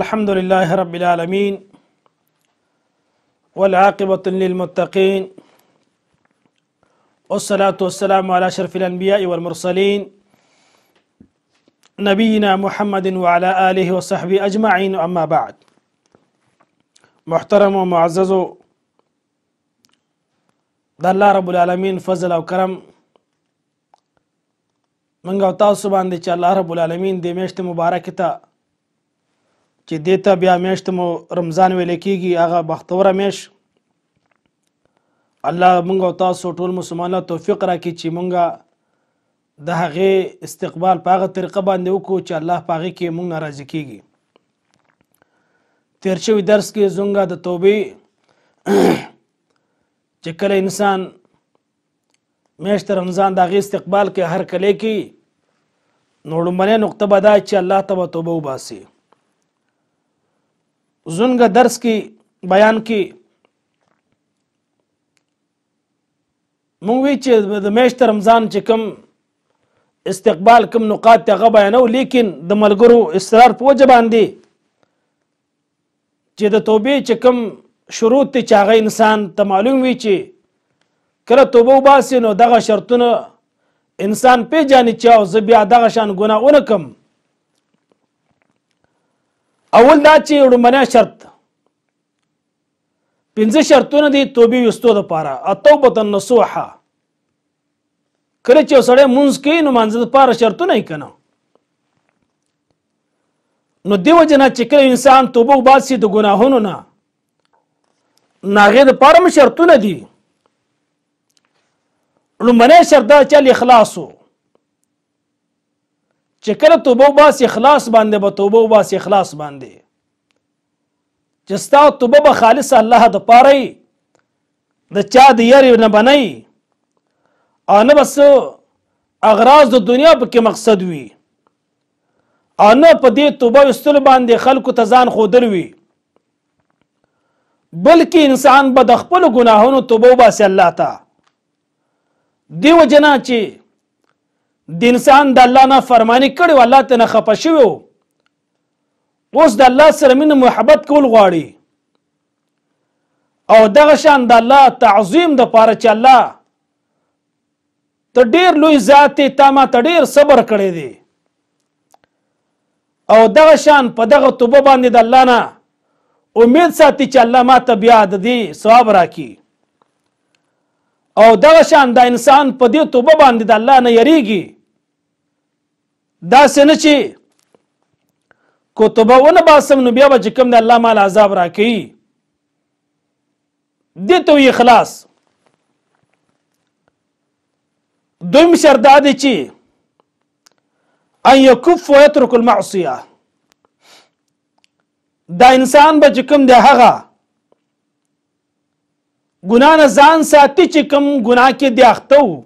الحمد لله رب العالمين والعاقبة للمتقين والصلاة والسلام على أشرف الأنبياء والمرسلين نبينا محمد وعلى آله وصحبه أجمعين أما بعد محترم ومعزز الله رب العالمين فضل وكرم من قوتاو باندې دي الله رب العالمين دي مشت مبارک چې دې ته بیا میاشت مو رمضان ویل کېږي هغه بختوره میش الله مونږ او تاسو ټول مسلمانانو توفیق راکړي چې مونږ د هغې استقبال په هغه طریقه باندې وکړو چې الله په هغې کې مونږ نه راضي کېږي تیر شوي درس کې زموږ د توبې چې کله انسان میاشت رمضان د هغې استقبال کې هر کلی کې نو لومړنۍ نقطه به دا چې الله ته به توبه وباسي زنګ درس کې بیان کې مونږ وی چې د میاشت رمضان چې کم استقبال کم نقاط ته غو بیانو لیکن د ملګرو اصرار په وجه باندې چې د توبې چې کم شروط ته چاغه انسان ته معلوم وی چې کله توبه وباسي نو دغه شرطونه انسان پی جانې چې او زه بیا دغه شان ګناهونه کوم اول دا چې وړمبنه شرط پنځه شرطونه دي توبې وستو د پاره اتوبه النصوحه کله چې سړی مونږ کوي نو منځ د پاره شرطونه یې کنه نو دیو جنا چې کله انسان توبه وباسي د ګناهونو نه ناغه د پاره شرطونه دي لومبنه شرط دا چې اخلاص وو چې کله توبه باس اخلاص باندې به توبه باس اخلاص باندې چې ستا توبه به خالص الله د پاره د چا د یاري نه بنئ او نه بس اغراض د دنیا په کې مقصد وي او نه په دې توبه وستل باندې خلکو ته ځان خودل وي بلکې انسان به د خپل ګناهونو توبه وباسي الله ته دیو جنا چې د انسان د الله نه فرمانی کړي او الله ته نه خپه شوی اوس د الله سره مینه محبت کول غواړي او دغه شان د الله تعظیم د پاره چې الله ته ډیر لوی ذات ته ما ته ډیر صبر کړی دی او دغه شان په دغه توبه باندې د الله نه امید ساتي چې الله ما ته بیا د دې ثواب راکړي او دغه شان دا انسان په دې توبه باندې د الله نه یریږي داسې نه چې کتبه ونه باسم نو بیا به چې کوم د الله مال عذاب را کوي دې ته وایي خلاص دویم شرط دا دی چې ان یکف ویترک المعصیه دا انسان به چې کوم دی هغه ګناه نه ځان ساتي چې کوم ګناه کې دی اخته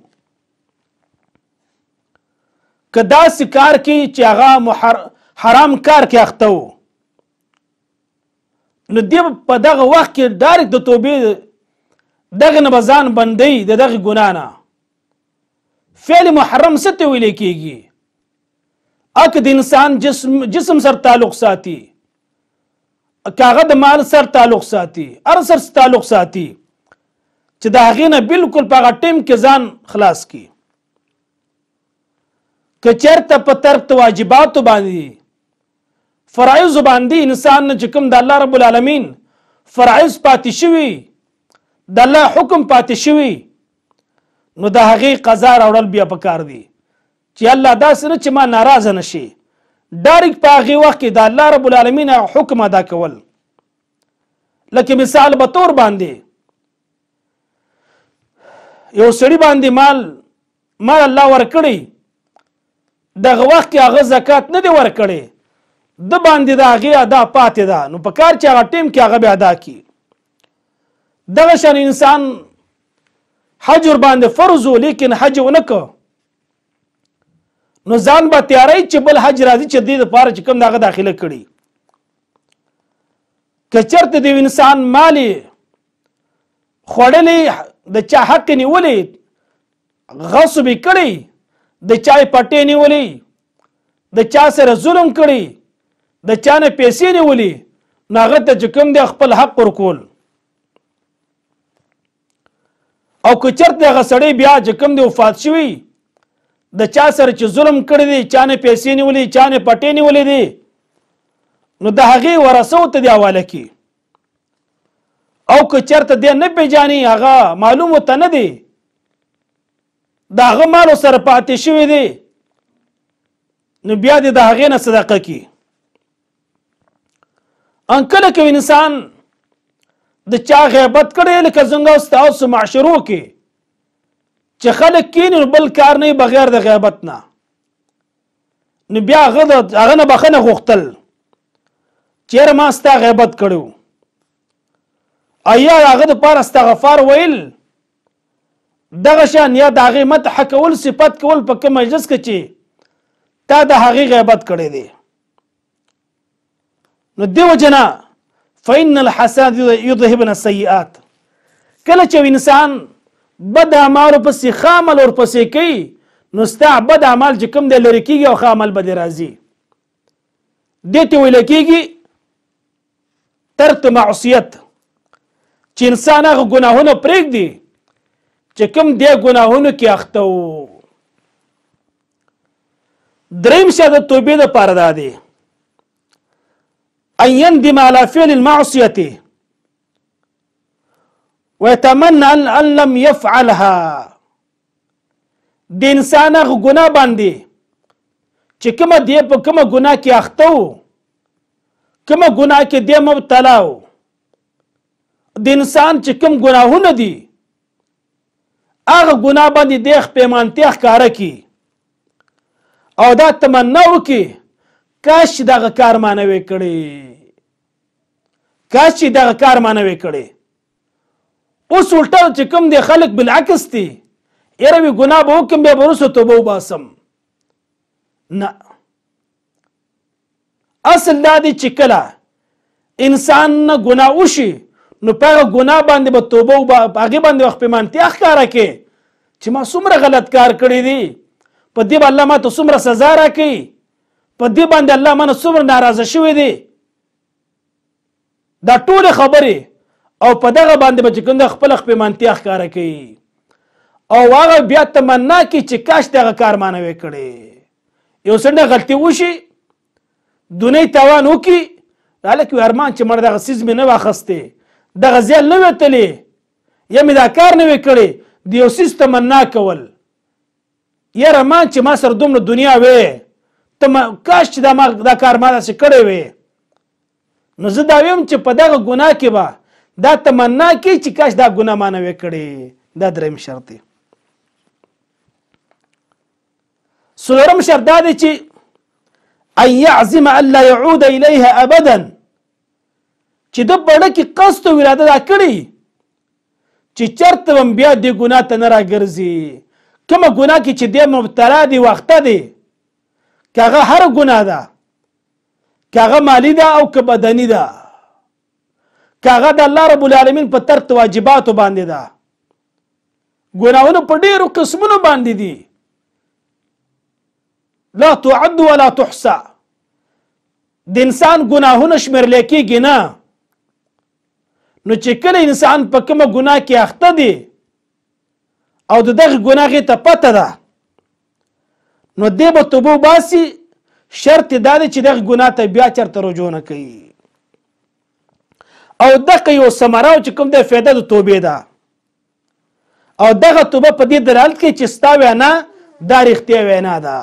که داسې کار کې چې هغه محر... حرام کار کې اخته وو نو دی په دغه وخت کې ډایرک د توبې دغه نه به ځان بندوي د دغې ګناه نه فعل محرم څه ته ویلی کېږي اک د انسان جسم جسم سر تعلق ساتي کاغه د مال سر تعلق ساتي هر سر تعلق ساتي چې د هغې نه بلکل په هغه ټیم کې ځان خلاص کی کچرته په ترت واجبات باندې فرایض باندې انسان نه چکم د الله رب العالمین فرایض پاتې شوی د الله حکم پاتې شوی نو د هغې قضا راوړل بیا پکار دی چې الله داسې نه چې ما ناراضه نشي ډایرک په هغې وخت کې د الله رب العالمین حکم ادا کول لکه مثال به تور باندې یو سړي باندې مال مال الله ورکړی دغه وخت کې هغه زکات نه دی ورکړی د باندې د هغې ادا پاتې ده نو په کار چې هغه ټیم کې هغه بیا ادا کړي دغه شان انسان حج ور باندې فرض و لیکن حج ونه کړ نو ځان به تیاری چې بل حج راځي چې دې دپاره چې کوم د هغه داخله کړي که چېرته د انسان مالې خوړلې د چا حق نیولې غصب یې کړی د چا پټې نیولې د چا سره ظلم کړي د چا نه پیسې نیولې ناغه ته چې کوم دی خپل حق ورکول او که چرته هغه سړی بیا چې کوم دی وفات شوی د چا سره چې ظلم کړی دی چا نه پیسې نیولې چا نه پټې نیولې دي نو د هغې ورثو ته دی حواله کی او که چرته دی نه پیژاني هغه معلومه ته نه دی د هغه مالو سره پاتې شوی دی نو بیا دې د هغې نه صدقه کړي ان کله که انسان د چا غیبت کړی لکه زموږ ستاسو معشرو کې چې خلک کینی نو بل کار نه بغیر د غیبت نه نو بیا هغه د هغه نه بخنه غوښتل چیر ما ستا غیبت کړو ایا هغه د پاره استغفار ویل دغه شان یا د هغې مدح کول صفت کول په کوم مجلس کې چې تا د هغې غیبت کړی دی نو دیو جنا فإن الحسنات يذهبن السيئات کله چې انسان بد اعمال پسې خامل ور پسې کوي نو ستا بد اعمال چې کوم دی لري کیږي او خامل به راځي دې ته ویل کیږي ترک معصیت چې انسان هغه ګناهونه پرېږدي چې کوم دی ګناهونو کې اخته وو دریم شی د توبې د پاره دا دی ان يندم على فعل المعصيه ويتمنى ان لم يفعلها د انسان غ ګنا باندې چې کومه دی په کومه ګنا کې اخته وو کومه ګنا کې دی مبتلا وو د انسان چې کوم ګناهونه دي هغه ګناه باندې د خپېمانتیا ښکاره کړي او دا تمنا وکړي کاش چې دغه کار ما نه وی کړی کاش چې دغه کار ما نه وی کړی اوس ولټه چې کوم دی خلک بالعکس دي یره وی ګناه به وکم بیا به وروسته توبه وباسم نه اصل دا دی چې کله انسان نه ګناه وشي نو په ګناه باندې به توبه او هغه باندې خپل مانتیا ښکارا کې چې ما څومره غلط کار کړی دی په دې باندې ما ته څومره سزا راکې په دې باندې الله مانه څومره ناراضه شوی دی دا ټول خبرې او په دغه باندې به چې کوم خپل خپل مانتیا ښکارا کې او هغه بیا تمنا کی چې کاش دغه کار مانوي کړي یو څنډه غلطي وشي دونی توان وکي هلک ارمان چې مړ دغه سیز مې نه واخیستې د غزیل نه وتلې یا مې دا کار نه وکړي د یو سیس تمنا کول یاره ما چې ما سره دومره دنیا وې ته کاش چې دا ما دا کار ما داسې کړی وې نو زه دا ویم چې په دغه ګناه کې به دا تمنا کې چې کاش دا ګناه ما نه وې کړې دا دریم شرط دی څلورم شرط دا دی چې ان يعزم ان لا يعود اليها ابدا چې د بړه کې قصد او اراده دا کړی چې چرته بیا دې ګناه ته نه راګرځي کومه ګناه کې چې دی مبتلا دی وخته دی کغه هر ګناه ده کغه مالی ده او که بدنی ده کغه د الله رب العالمین په ترت واجباتو باندې ده ګناهونه په ډیرو قسمونو باندې دي لا تعد ولا تحصى د انسان ګناهونه شمېرل کېږي نه نو چې کله انسان په کومه ګناه کې اخته دی او د دغه ګناه ته پته ده نو دی به توبه باسي شرط دا دی چې دغه ګناه ته بیا چرته رجوع نه کوي او دغه یو ثمره چې کوم د فایده د توبې ده او دغه توبه په دې دلالت کوي چې ستا وینا دا رښتیا وینا ده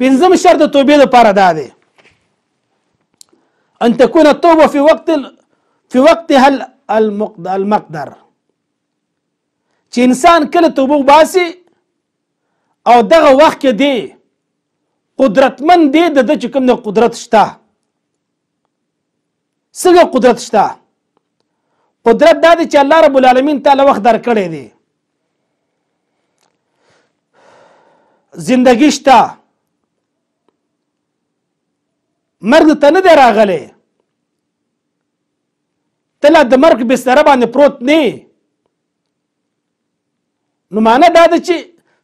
پنځم شرط د توبې لپاره دا دی أن تكون التوبة في وقت في وقتها المقدر چې انسان کله توبه وباسي او دغه وخت کې دی قدرتمن دی د چې کوم د قدرت شته څنګه قدرت شته قدرت دا دی چې الله رب العالمین تعالی وخت درکړی دی زندگی شته مرګ ته نه دی راغلی ته لا د مرګ بستره باندې پروت نه نو معنا دا ده چې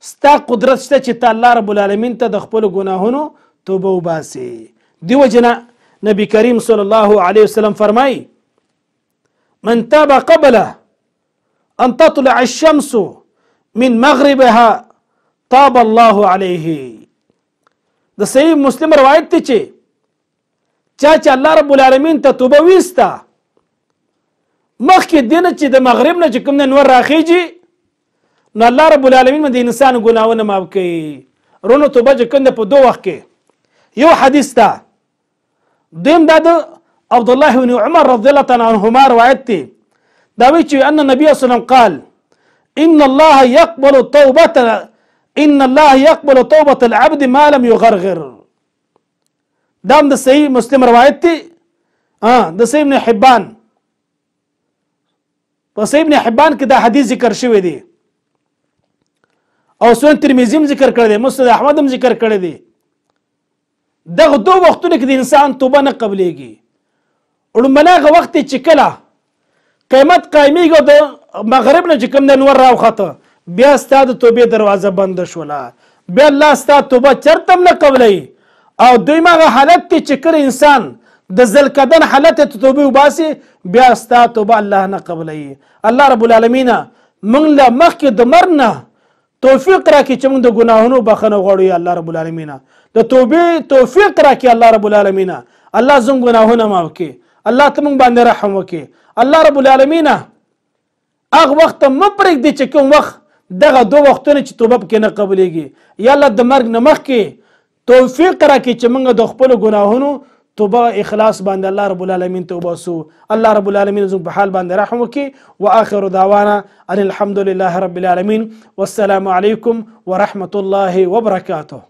ستا قدرت شته چې ته الله رب العالمین ته د خپلو ګناهونو توبه وباسي دیو جنا نبی کریم صلی الله علیه وسلم فرمای من تاب قبله أن تطلع الشمس من مغربها طاب الله عليه د صحیح مسلم روایت ته چې چا چې الله رب العالمین ته توبه ویستا مخکې دینه چې د مغرب نه چې کوم نور راخیږي نو الله رب العالمین باندې انسان ګناونه معاف کوي رونو توبه چې کنده په دوه وخت کې یو حدیث تا دیم دا د عبد الله بن عمر رضی الله تعالی عنهما روایت دی دا وی چې ان نبی صلی الله علیه وسلم قال ان الله يقبل توبه ان الله يقبل توبه العبد ما لم يغرغر دام د صحیح مسلم روایت دی ها د صحیح ابن حبان په صحیح ابن حبان کې دا حدیث ذکر شوی دی او سنن ترمذی هم ذکر کړی دی مسند احمد هم ذکر کړی دی دغه دوه وختونو کې د انسان توبه نه قبليږي وړمنه هغه وخت چې کله قیمت قایمیږي د مغرب نه چې کوم د نور راوخته بیا ستا د توبې دروازه بند شوله بیا الله ستا توبه چرته نه قبلای او دویمه حالت کې چې کله انسان د زل کدن حالت ته توبه وباسي بیا ستا توبه الله نه قبلوي الله رب العالمین موږ له مخکې د مرنه توفیق راکړي چې موږ د ګناهونو بخنه غواړو الله رب العالمین د توبې توفیق راکړي الله رب العالمین الله زموږ ګناهونه معاف کړي الله ته موږ باندې رحم وکړي الله رب العالمین هغه وخت مې پرېږدي چې کوم وخت دغه دو وختونه چې توبه پکې نه قبلېږي یا الله د مرګ نه مخکې توفیق راکړي چې موږ د خپلو ګناهونو توبه اخلاص باندې الله رب العالمین توبه سو الله رب العالمین زموږ په حال باندې رحم وکي واخر دعوانا ان الحمد لله رب العالمین والسلام علیکم ورحمۃ الله وبرکاتہ